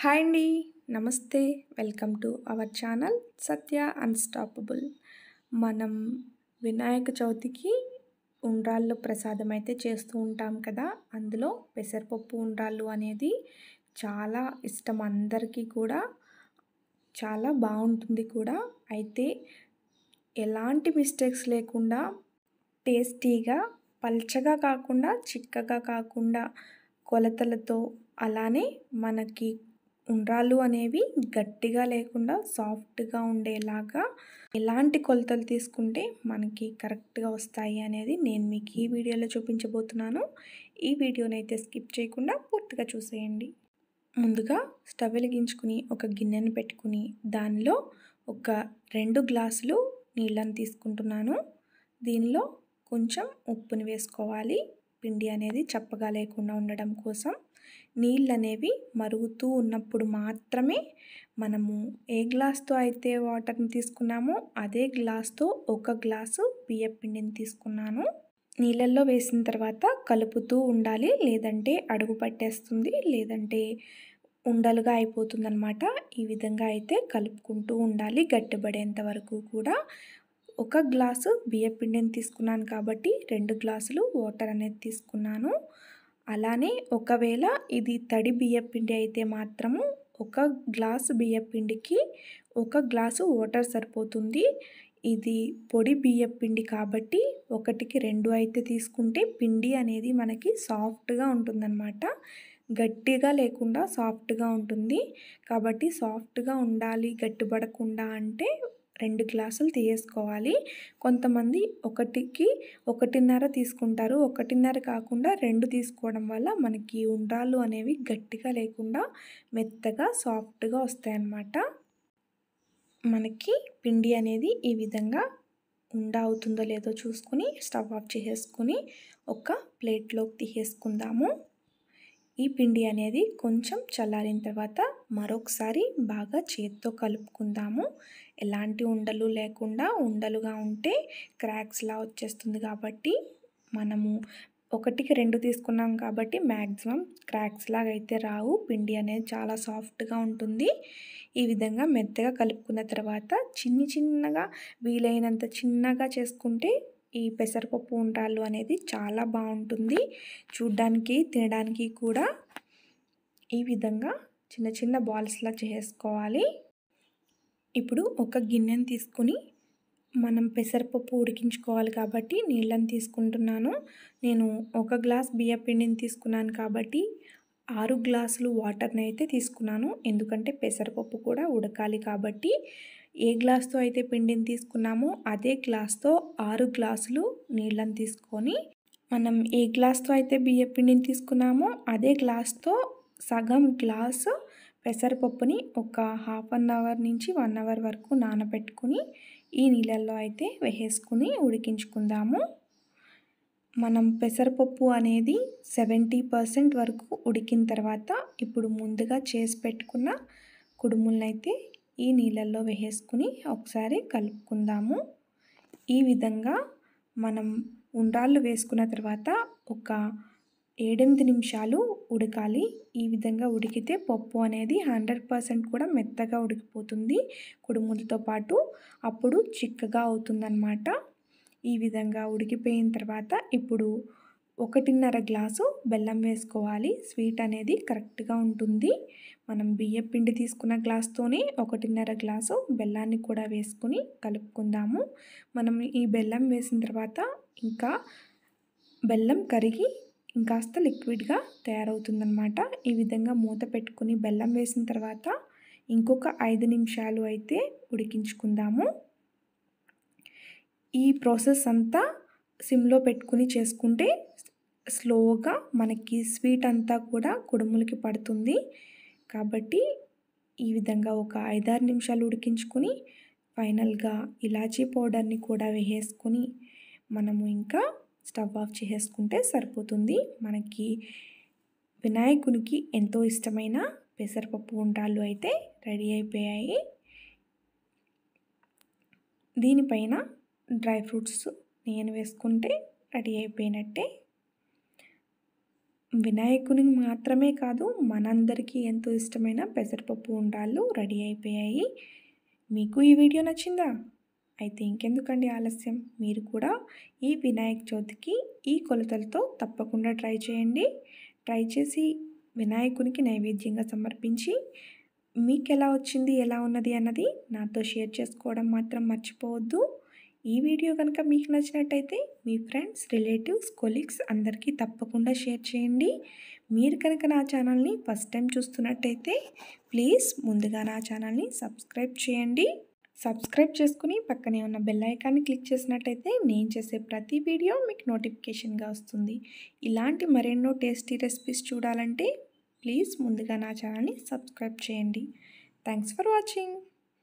hi అండి నమస్తే welcome to our channel Satya unstoppable మనం వినాయక చవితికి ఉండ్రాళ్ళు ప్రసాదం అయితే చేస్తూ ఉంటాం కదా అందులో పెసరపప్పు ఉండ్రాళ్ళు అనేది చాలా ఇష్టం అందరికీ కూడా చాలా బాగుంటుంది కూడా అయితే ఎలాంటి మిస్టేక్స్ లేకుండా టేస్టీగా పల్చగా కాకుండా చిక్కగా కాకుండా కొలతలతో అలానే మనకి ఉండ్రాళ్ళు అనేవి గట్టిగా లేకుండా సాఫ్ట్గా ఉండేలాగా ఎలాంటి కొలతలు తీసుకుంటే మనకి కరెక్ట్గా వస్తాయి అనేది నేను మీకు ఈ వీడియోలో చూపించబోతున్నాను ఈ వీడియోని అయితే స్కిప్ చేయకుండా పూర్తిగా చూసేయండి ముందుగా స్టవ్ వెలిగించుకుని ఒక గిన్నెను పెట్టుకుని దానిలో ఒక రెండు గ్లాసులు నీళ్ళని తీసుకుంటున్నాను దీనిలో కొంచెం ఉప్పుని వేసుకోవాలి పిండి అనేది చప్పగా లేకుండా ఉండడం కోసం నీళ్ళు అనేవి మరుగుతూ ఉన్నప్పుడు మాత్రమే మనము ఏ గ్లాస్తో అయితే వాటర్ని తీసుకున్నామో అదే గ్లాస్తో ఒక గ్లాసు బియ్యపిండిని తీసుకున్నాను నీళ్ళల్లో వేసిన తర్వాత కలుపుతూ ఉండాలి లేదంటే అడుగు పట్టేస్తుంది లేదంటే ఉండలుగా అయిపోతుందన్నమాట ఈ విధంగా అయితే కలుపుకుంటూ ఉండాలి గట్టిపడేంత వరకు కూడా ఒక గ్లాసు బియ్యపిండిని తీసుకున్నాను కాబట్టి రెండు గ్లాసులు వాటర్ అనేది తీసుకున్నాను అలానే ఒకవేళ ఇది తడి బియ్యపిండి అయితే మాత్రము ఒక గ్లాసు బియ్యపిండికి ఒక గ్లాసు వాటర్ సరిపోతుంది ఇది పొడి బియ్యపిండి కాబట్టి ఒకటికి రెండు అయితే తీసుకుంటే పిండి అనేది మనకి సాఫ్ట్గా ఉంటుందన్నమాట గట్టిగా లేకుండా సాఫ్ట్గా ఉంటుంది కాబట్టి సాఫ్ట్గా ఉండాలి గట్టిపడకుండా అంటే రెండు గ్లాసులు తీసుకోవాలి కొంతమంది ఒకటికి ఒకటిన్నర తీసుకుంటారు ఒకటిన్నర కాకుండా రెండు తీసుకోవడం వల్ల మనకి ఉండ్రాళ్ళు అనేవి గట్టిగా లేకుండా మెత్తగా సాఫ్ట్గా వస్తాయన్నమాట మనకి పిండి అనేది ఈ విధంగా ఉండ అవుతుందో లేదో చూసుకుని స్టవ్ ఆఫ్ చేసేసుకుని ఒక ప్లేట్లోకి తీసేసుకుందాము ఈ పిండి అనేది కొంచెం చల్లారిన తర్వాత మరొకసారి బాగా చేత్తో కలుపుకుందాము ఎలాంటి ఉండలు లేకుండా ఉండలుగా ఉంటే క్రాక్స్లా వచ్చేస్తుంది కాబట్టి మనము ఒకటికి రెండు తీసుకున్నాం కాబట్టి మ్యాక్సిమం క్రాక్స్ లాగా అయితే రావు పిండి అనేది చాలా సాఫ్ట్గా ఉంటుంది ఈ విధంగా మెత్తగా కలుపుకున్న తర్వాత చిన్ని చిన్నగా వీలైనంత చిన్నగా చేసుకుంటే ఈ పెసరపప్పు ఉండ్రాళ్ళు అనేది చాలా బాగుంటుంది చూడ్డానికి తినడానికి కూడా ఈ విధంగా చిన్న చిన్న బాల్స్లా చేసుకోవాలి ఇప్పుడు ఒక గిన్నెను తీసుకుని మనం పెసరపప్పు ఉడికించుకోవాలి కాబట్టి నీళ్ళని తీసుకుంటున్నాను నేను ఒక గ్లాస్ బియ్యపిండిని తీసుకున్నాను కాబట్టి ఆరు గ్లాసులు వాటర్ని అయితే తీసుకున్నాను ఎందుకంటే పెసరపప్పు కూడా ఉడకాలి కాబట్టి ఏ గ్లాస్తో అయితే పిండిని తీసుకున్నామో అదే గ్లాస్తో ఆరు గ్లాసులు నీళ్ళని తీసుకొని మనం ఏ గ్లాస్తో అయితే బియ్య పిండిని తీసుకున్నామో అదే గ్లాస్తో సగం గ్లాసు పెసరపప్పుని ఒక హాఫ్ అన్ అవర్ నుంచి వన్ అవర్ వరకు నానబెట్టుకుని ఈ నీళ్ళల్లో అయితే వేసేసుకుని ఉడికించుకుందాము మనం పెసరపప్పు అనేది సెవెంటీ పర్సెంట్ వరకు ఉడికిన తర్వాత ఇప్పుడు ముందుగా చేసి పెట్టుకున్న కుడుములనైతే ఈ నీళ్ళల్లో వేసేసుకుని ఒకసారి కలుపుకుందాము ఈ విధంగా మనం ఉండాళ్ళు వేసుకున్న తర్వాత ఒక ఏడెనిమిది నిమిషాలు ఉడకాలి ఈ విధంగా ఉడికితే పప్పు అనేది హండ్రెడ్ పర్సెంట్ కూడా మెత్తగా ఉడికిపోతుంది కుడుములతో పాటు అప్పుడు చిక్కగా అవుతుందన్నమాట ఈ విధంగా ఉడికిపోయిన తర్వాత ఇప్పుడు ఒకటిన్నర గ్లాసు బెల్లం వేసుకోవాలి స్వీట్ అనేది కరెక్ట్గా ఉంటుంది మనం బియ్యం పిండి తీసుకున్న గ్లాస్తోనే ఒకటిన్నర గ్లాసు బెల్లాన్ని కూడా వేసుకుని కలుపుకుందాము మనం ఈ బెల్లం వేసిన తర్వాత ఇంకా బెల్లం కరిగి ఇంకాస్త లిక్విడ్గా తయారవుతుందన్నమాట ఈ విధంగా మూత పెట్టుకుని బెల్లం వేసిన తర్వాత ఇంకొక ఐదు నిమిషాలు అయితే ఉడికించుకుందాము ఈ ప్రాసెస్ అంతా సిమ్లో పెట్టుకుని చేసుకుంటే స్లోగా మనకి స్వీట్ అంతా కూడా కుడుములకి పడుతుంది కాబట్టి ఈ విధంగా ఒక ఐదారు నిమిషాలు ఉడికించుకొని ఫైనల్గా ఇలాచీ పౌడర్ని కూడా వేసేసుకొని మనము ఇంకా స్టవ్ ఆఫ్ చేసేసుకుంటే సరిపోతుంది మనకి వినాయకునికి ఎంతో ఇష్టమైన పెసరపప్పు ఉండాలు అయితే రెడీ అయిపోయాయి దీనిపైన డ్రై ఫ్రూట్స్ నేను వేసుకుంటే రెడీ అయిపోయినట్టే వినాయకుని మాత్రమే కాదు మనందరికీ ఎంతో ఇష్టమైన పెసరపప్పు ఉండాలు రెడీ అయిపోయాయి మీకు ఈ వీడియో నచ్చిందా అయితే ఇంకెందుకండి ఆలస్యం మీరు కూడా ఈ వినాయక చవితికి ఈ కొలతలతో తప్పకుండా ట్రై చేయండి ట్రై చేసి వినాయకునికి నైవేద్యంగా సమర్పించి మీకు ఎలా వచ్చింది ఎలా ఉన్నది అన్నది నాతో షేర్ చేసుకోవడం మాత్రం మర్చిపోవద్దు ఈ వీడియో కనుక మీకు నచ్చినట్టయితే మీ ఫ్రెండ్స్ రిలేటివ్స్ కొలీగ్స్ అందరికీ తప్పకుండా షేర్ చేయండి మీరు కనుక నా ఛానల్ని ఫస్ట్ టైం చూస్తున్నట్టయితే ప్లీజ్ ముందుగా నా ఛానల్ని సబ్స్క్రైబ్ చేయండి సబ్స్క్రైబ్ చేసుకుని పక్కనే ఉన్న బెల్ ఐకాన్ని క్లిక్ చేసినట్టయితే నేను చేసే ప్రతి వీడియో మీకు నోటిఫికేషన్గా వస్తుంది ఇలాంటి మరెన్నో టేస్టీ రెసిపీస్ చూడాలంటే ప్లీజ్ ముందుగా నా ఛానల్ని సబ్స్క్రైబ్ చేయండి థ్యాంక్స్ ఫర్ వాచింగ్